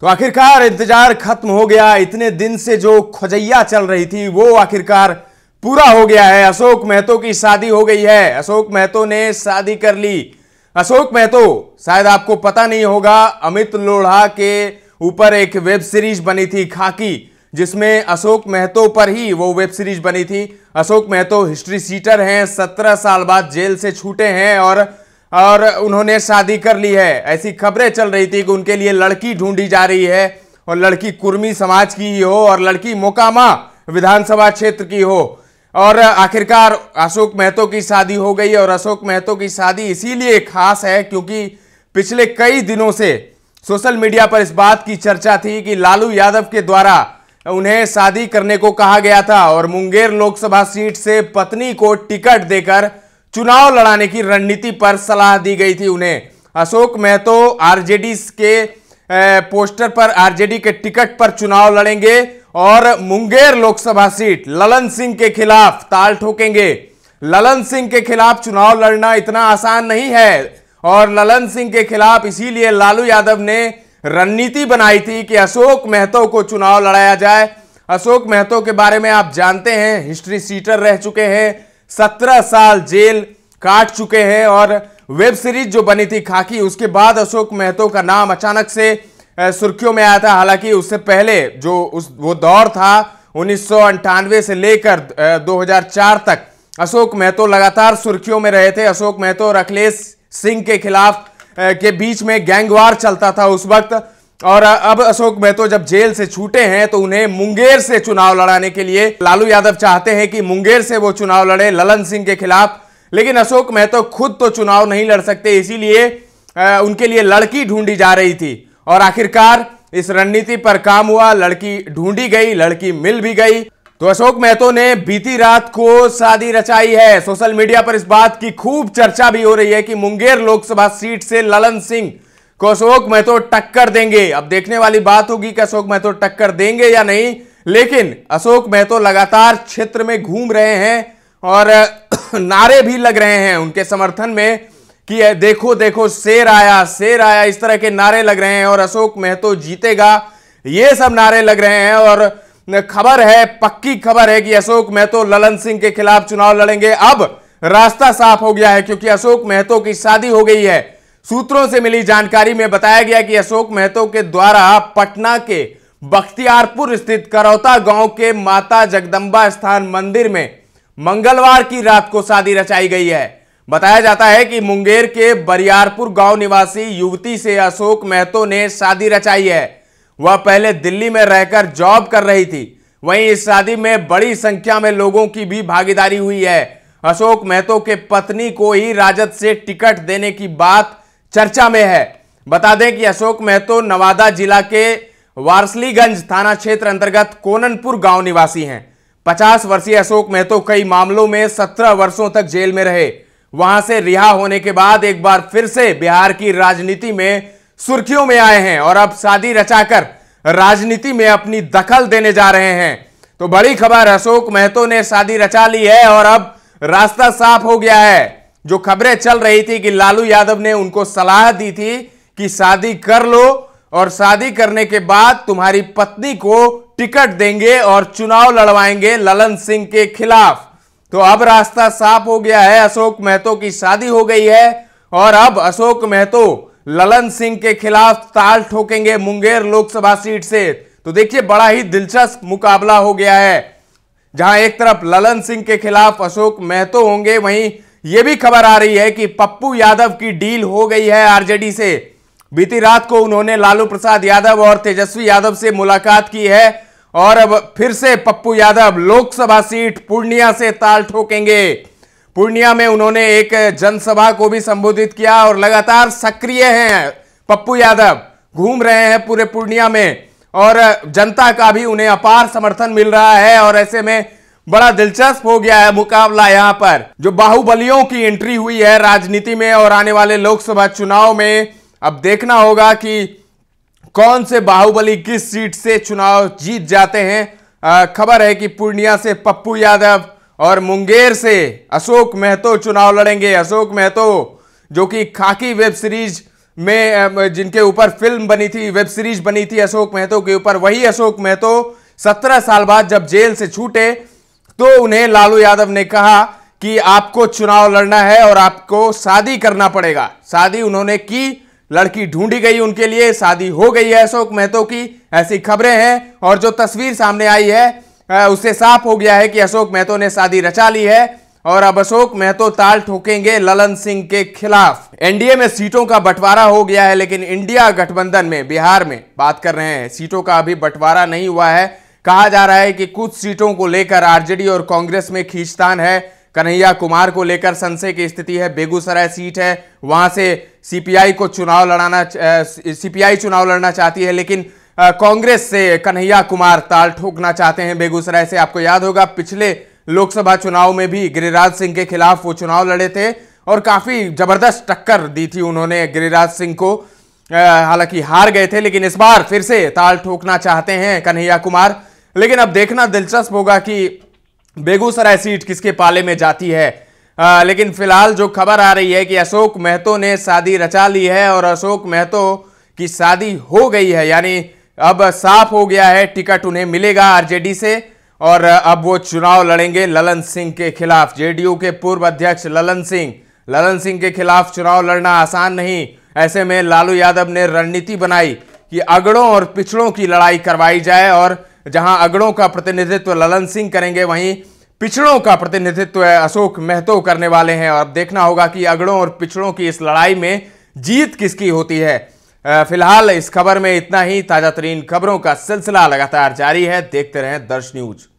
तो आखिरकार इंतजार खत्म हो गया इतने दिन से जो खजैया चल रही थी वो आखिरकार पूरा हो गया है अशोक महतो की शादी हो गई है अशोक महतो ने शादी कर ली अशोक महतो शायद आपको पता नहीं होगा अमित लोढ़ा के ऊपर एक वेब सीरीज बनी थी खाकी जिसमें अशोक महतो पर ही वो वेब सीरीज बनी थी अशोक महतो हिस्ट्री सीटर हैं सत्रह साल बाद जेल से छूटे हैं और और उन्होंने शादी कर ली है ऐसी खबरें चल रही थी कि उनके लिए लड़की ढूंढी जा रही है और लड़की कुर्मी समाज की ही हो और लड़की मोकामा विधानसभा क्षेत्र की हो और आखिरकार अशोक महतो की शादी हो गई और अशोक महतो की शादी इसीलिए खास है क्योंकि पिछले कई दिनों से सोशल मीडिया पर इस बात की चर्चा थी कि लालू यादव के द्वारा उन्हें शादी करने को कहा गया था और मुंगेर लोकसभा सीट से पत्नी को टिकट देकर चुनाव लड़ाने की रणनीति पर सलाह दी गई थी उन्हें अशोक महतो आरजेडी के पोस्टर पर आरजेडी के टिकट पर चुनाव लड़ेंगे और मुंगेर लोकसभा सीट ललन सिंह के खिलाफ ताल ठोकेंगे ललन सिंह के खिलाफ चुनाव लड़ना इतना आसान नहीं है और ललन सिंह के खिलाफ इसीलिए लालू यादव ने रणनीति बनाई थी कि अशोक महतो को चुनाव लड़ाया जाए अशोक महतो के बारे में आप जानते हैं हिस्ट्री सीटर रह चुके हैं सत्रह साल जेल काट चुके हैं और वेब सीरीज जो बनी थी खाकी उसके बाद अशोक महतो का नाम अचानक से सुर्खियों में आया था हालांकि उससे पहले जो उस वो दौर था उन्नीस से लेकर 2004 तक अशोक महतो लगातार सुर्खियों में रहे थे अशोक महतो और अखिलेश सिंह के खिलाफ के बीच में गैंगवार चलता था उस वक्त और अब अशोक महतो जब जेल से छूटे हैं तो उन्हें मुंगेर से चुनाव लड़ाने के लिए लालू यादव चाहते हैं कि मुंगेर से वो चुनाव लड़े ललन सिंह के खिलाफ लेकिन अशोक महतो खुद तो चुनाव नहीं लड़ सकते इसीलिए उनके लिए लड़की ढूंढी जा रही थी और आखिरकार इस रणनीति पर काम हुआ लड़की ढूंढी गई लड़की मिल भी गई तो अशोक महतो ने बीती रात को शादी रचाई है सोशल मीडिया पर इस बात की खूब चर्चा भी हो रही है कि मुंगेर लोकसभा सीट से ललन सिंह को अशोक महतो टक्कर देंगे अब देखने वाली बात होगी कि अशोक महतो टक्कर देंगे या नहीं लेकिन अशोक महतो लगातार क्षेत्र में घूम रहे हैं और नारे भी लग रहे हैं उनके समर्थन में कि देखो देखो शेर आया शेर आया इस तरह के नारे लग रहे हैं और अशोक महतो जीतेगा ये सब नारे लग रहे हैं और खबर है पक्की खबर है कि अशोक महतो ललन सिंह के खिलाफ चुनाव लड़ेंगे अब रास्ता साफ हो गया है क्योंकि अशोक महतो की शादी हो गई है सूत्रों से मिली जानकारी में बताया गया कि अशोक महतो के द्वारा पटना के बख्तियारपुर स्थित करौता गांव के माता जगदम्बा स्थान मंदिर में मंगलवार की रात को शादी रचाई गई है बताया जाता है कि मुंगेर के बरियारपुर गांव निवासी युवती से अशोक महतो ने शादी रचाई है वह पहले दिल्ली में रहकर जॉब कर रही थी वहीं इस शादी में बड़ी संख्या में लोगों की भी भागीदारी हुई है अशोक महतो के पत्नी को ही राजद से टिकट देने की बात चर्चा में है बता दें कि अशोक महतो नवादा जिला के वारसलीगंज थाना क्षेत्र अंतर्गत कोननपुर गांव निवासी हैं 50 वर्षीय अशोक महतो कई मामलों में 17 वर्षों तक जेल में रहे वहां से रिहा होने के बाद एक बार फिर से बिहार की राजनीति में सुर्खियों में आए हैं और अब शादी रचाकर राजनीति में अपनी दखल देने जा रहे हैं तो बड़ी खबर अशोक महतो ने शादी रचा ली है और अब रास्ता साफ हो गया है जो खबरें चल रही थी कि लालू यादव ने उनको सलाह दी थी कि शादी कर लो और शादी करने के बाद तुम्हारी पत्नी को टिकट देंगे और चुनाव लड़वाएंगे ललन सिंह के खिलाफ तो अब रास्ता साफ हो गया है अशोक महतो की शादी हो गई है और अब अशोक महतो ललन सिंह के खिलाफ ताल ठोकेंगे मुंगेर लोकसभा सीट से तो देखिए बड़ा ही दिलचस्प मुकाबला हो गया है जहां एक तरफ ललन सिंह के खिलाफ अशोक महतो होंगे वहीं यह भी खबर आ रही है कि पप्पू यादव की डील हो गई है आरजेडी से बीती रात को उन्होंने लालू प्रसाद यादव और तेजस्वी यादव से मुलाकात की है और अब फिर से पप्पू यादव लोकसभा सीट पूर्णिया से ताल ठोकेंगे पूर्णिया में उन्होंने एक जनसभा को भी संबोधित किया और लगातार सक्रिय हैं पप्पू यादव घूम रहे हैं पूरे पूर्णिया में और जनता का भी उन्हें अपार समर्थन मिल रहा है और ऐसे में बड़ा दिलचस्प हो गया है मुकाबला यहाँ पर जो बाहुबलियों की एंट्री हुई है राजनीति में और आने वाले लोकसभा चुनाव में अब देखना होगा कि कौन से बाहुबली किस सीट से चुनाव जीत जाते हैं खबर है कि पूर्णिया से पप्पू यादव और मुंगेर से अशोक महतो चुनाव लड़ेंगे अशोक महतो जो कि खाकी वेब सीरीज में जिनके ऊपर फिल्म बनी थी वेब सीरीज बनी थी अशोक महतो के ऊपर वही अशोक महतो सत्रह साल बाद जब जेल से छूटे तो उन्हें लालू यादव ने कहा कि आपको चुनाव लड़ना है और आपको शादी करना पड़ेगा शादी उन्होंने की लड़की ढूंढी गई उनके लिए शादी हो गई है अशोक महतो की ऐसी खबरें हैं और जो तस्वीर सामने आई है उससे साफ हो गया है कि अशोक महतो ने शादी रचा ली है और अब अशोक महतो ताल ठोकेंगे ललन सिंह के खिलाफ एनडीए में सीटों का बंटवारा हो गया है लेकिन इंडिया गठबंधन में बिहार में बात कर रहे हैं सीटों का अभी बंटवारा नहीं हुआ है कहा जा रहा है कि कुछ सीटों को लेकर आरजेडी और कांग्रेस में खींचतान है कन्हैया कुमार को लेकर संशय की स्थिति है बेगूसराय सीट है वहां से सीपीआई को चुनाव लड़ाना सीपीआई चुनाव लड़ना चाहती है लेकिन कांग्रेस से कन्हैया कुमार ताल ठोकना चाहते हैं बेगूसराय से आपको याद होगा पिछले लोकसभा चुनाव में भी गिरिराज सिंह के खिलाफ वो चुनाव लड़े थे और काफ़ी ज़बरदस्त टक्कर दी थी उन्होंने गिरिराज सिंह को हालांकि हार गए थे लेकिन इस बार फिर से ताल ठोकना चाहते हैं कन्हैया कुमार लेकिन अब देखना दिलचस्प होगा कि बेगूसराय सीट किसके पाले में जाती है आ, लेकिन फिलहाल जो खबर आ रही है कि अशोक महतो ने शादी रचा ली है और अशोक महतो की शादी हो गई है यानी अब साफ हो गया है टिकट उन्हें मिलेगा आरजेडी से और अब वो चुनाव लड़ेंगे ललन सिंह के खिलाफ जेडीयू के पूर्व अध्यक्ष ललन सिंह ललन सिंह के खिलाफ चुनाव लड़ना आसान नहीं ऐसे में लालू यादव ने रणनीति बनाई कि अगड़ों और पिछड़ों की लड़ाई करवाई जाए और जहां अगड़ों का प्रतिनिधित्व ललन सिंह करेंगे वहीं पिछड़ों का प्रतिनिधित्व अशोक महतो करने वाले हैं और अब देखना होगा कि अगड़ों और पिछड़ों की इस लड़ाई में जीत किसकी होती है फिलहाल इस खबर में इतना ही ताज़ा तरीन खबरों का सिलसिला लगातार जारी है देखते रहें दर्श न्यूज